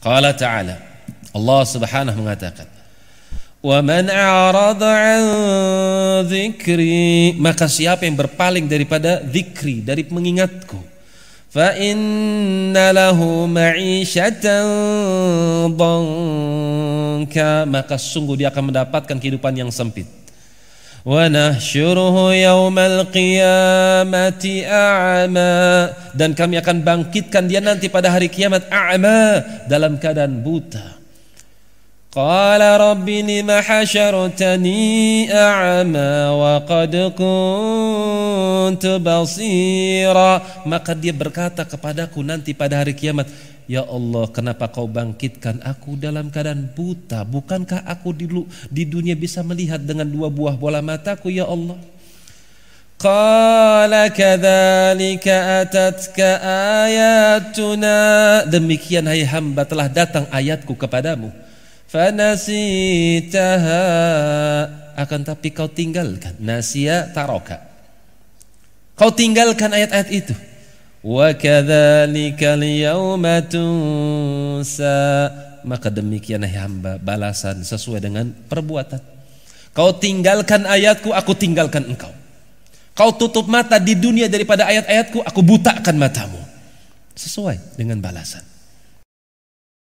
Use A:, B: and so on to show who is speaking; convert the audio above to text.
A: Qala ta'ala Allah subhanahu mengatakan Wa man أَعْرَضَ an ذِكْرِي Maka siapa yang berpaling daripada zikri, dari mengingatku فَإِنَّ لَهُ مَعِيشَةً ضَنْكَ Maka sungguh dia akan mendapatkan kehidupan yang sempit وَنَحْشُرُهُ يَوْمَ الْقِيَامَةِ أَعْمَى dan kami akan bangkitkan dia nanti pada hari kiamat a'ma dalam keadaan buta قال رب لم حشرتني أعمى وقد كنت بصيرا maka dia berkata kepadaku nanti pada hari kiamat Ya Allah, kenapa kau bangkitkan aku dalam keadaan buta? Bukankah aku di, di dunia bisa melihat dengan dua buah bola mataku, ya Allah? Qala kadzalika atatka ayatuna demikian hai hamba telah datang ayatku kepadamu fanasitaha akan tapi kau tinggalkan nasia taroka kau tinggalkan ayat-ayat itu wa maka demikian hamba balasan sesuai dengan perbuatan kau tinggalkan ayatku aku tinggalkan engkau kau tutup mata di dunia daripada ayat-ayatku aku butakan matamu sesuai dengan balasan